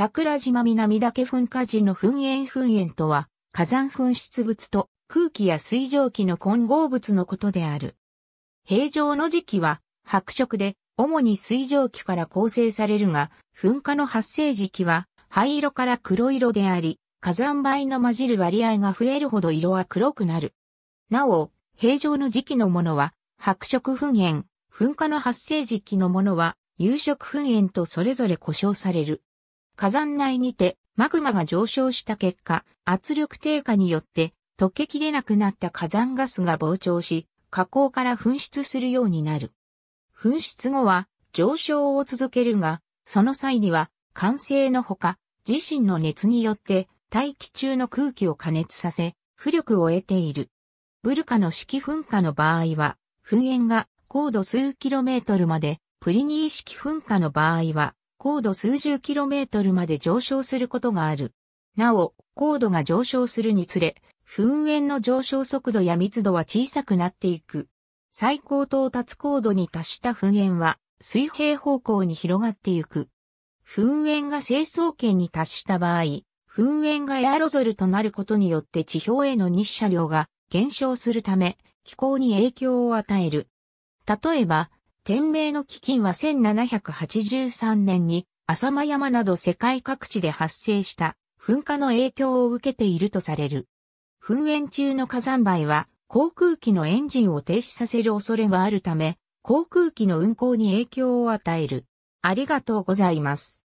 桜島南岳噴火時の噴煙噴煙とは、火山噴出物と空気や水蒸気の混合物のことである。平常の時期は白色で、主に水蒸気から構成されるが、噴火の発生時期は灰色から黒色であり、火山灰の混じる割合が増えるほど色は黒くなる。なお、平常の時期のものは、白色噴煙、噴火の発生時期のものは、有色噴煙とそれぞれ呼称される。火山内にてマグマが上昇した結果、圧力低下によって溶けきれなくなった火山ガスが膨張し、火口から噴出するようになる。噴出後は上昇を続けるが、その際には完成のほか、自身の熱によって大気中の空気を加熱させ、浮力を得ている。ブルカの式噴火の場合は、噴煙が高度数キロメートルまで、プリニー式噴火の場合は、高度数十キロメートルまで上昇することがある。なお、高度が上昇するにつれ、噴煙の上昇速度や密度は小さくなっていく。最高到達高度に達した噴煙は水平方向に広がっていく。噴煙が成層圏に達した場合、噴煙がエアロゾルとなることによって地表への日射量が減少するため、気候に影響を与える。例えば、天明の飢饉は1783年に浅間山など世界各地で発生した噴火の影響を受けているとされる。噴煙中の火山灰は航空機のエンジンを停止させる恐れがあるため、航空機の運航に影響を与える。ありがとうございます。